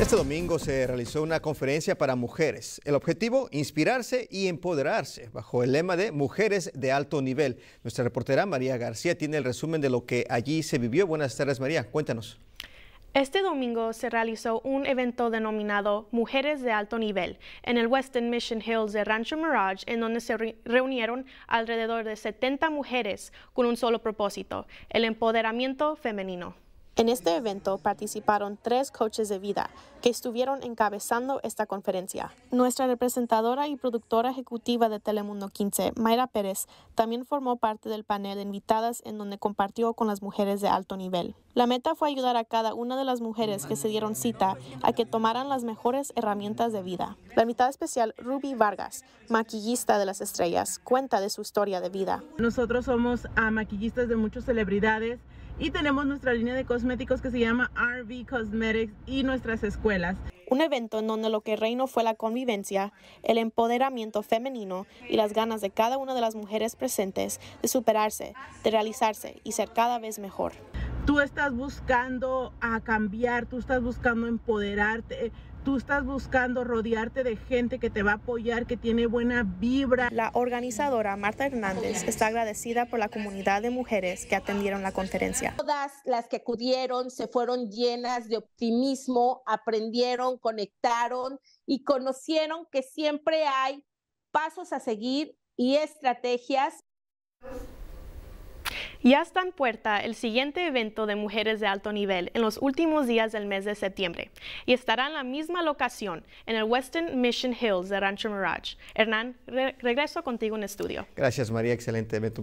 Este domingo se realizó una conferencia para mujeres. El objetivo, inspirarse y empoderarse, bajo el lema de Mujeres de Alto Nivel. Nuestra reportera María García tiene el resumen de lo que allí se vivió. Buenas tardes, María. Cuéntanos. Este domingo se realizó un evento denominado Mujeres de Alto Nivel en el Western Mission Hills de Rancho Mirage, en donde se reunieron alrededor de 70 mujeres con un solo propósito, el empoderamiento femenino. En este evento participaron tres coaches de vida que estuvieron encabezando esta conferencia. Nuestra representadora y productora ejecutiva de Telemundo 15, Mayra Pérez, también formó parte del panel de invitadas en donde compartió con las mujeres de alto nivel. La meta fue ayudar a cada una de las mujeres que se dieron cita a que tomaran las mejores herramientas de vida. La mitad especial, Ruby Vargas, maquillista de las estrellas, cuenta de su historia de vida. Nosotros somos ah, maquillistas de muchas celebridades y tenemos nuestra línea de cosméticos que se llama RV Cosmetics y nuestras escuelas. Un evento en donde lo que reinó fue la convivencia, el empoderamiento femenino y las ganas de cada una de las mujeres presentes de superarse, de realizarse y ser cada vez mejor. Tú estás buscando a cambiar, tú estás buscando empoderarte, tú estás buscando rodearte de gente que te va a apoyar, que tiene buena vibra. La organizadora Marta Hernández está agradecida por la comunidad de mujeres que atendieron la conferencia. Todas las que acudieron se fueron llenas de optimismo, aprendieron, conectaron y conocieron que siempre hay pasos a seguir y estrategias. Ya está en puerta el siguiente evento de mujeres de alto nivel en los últimos días del mes de septiembre y estará en la misma locación, en el Western Mission Hills de Rancho Mirage. Hernán, regreso contigo en estudio. Gracias María, excelente evento.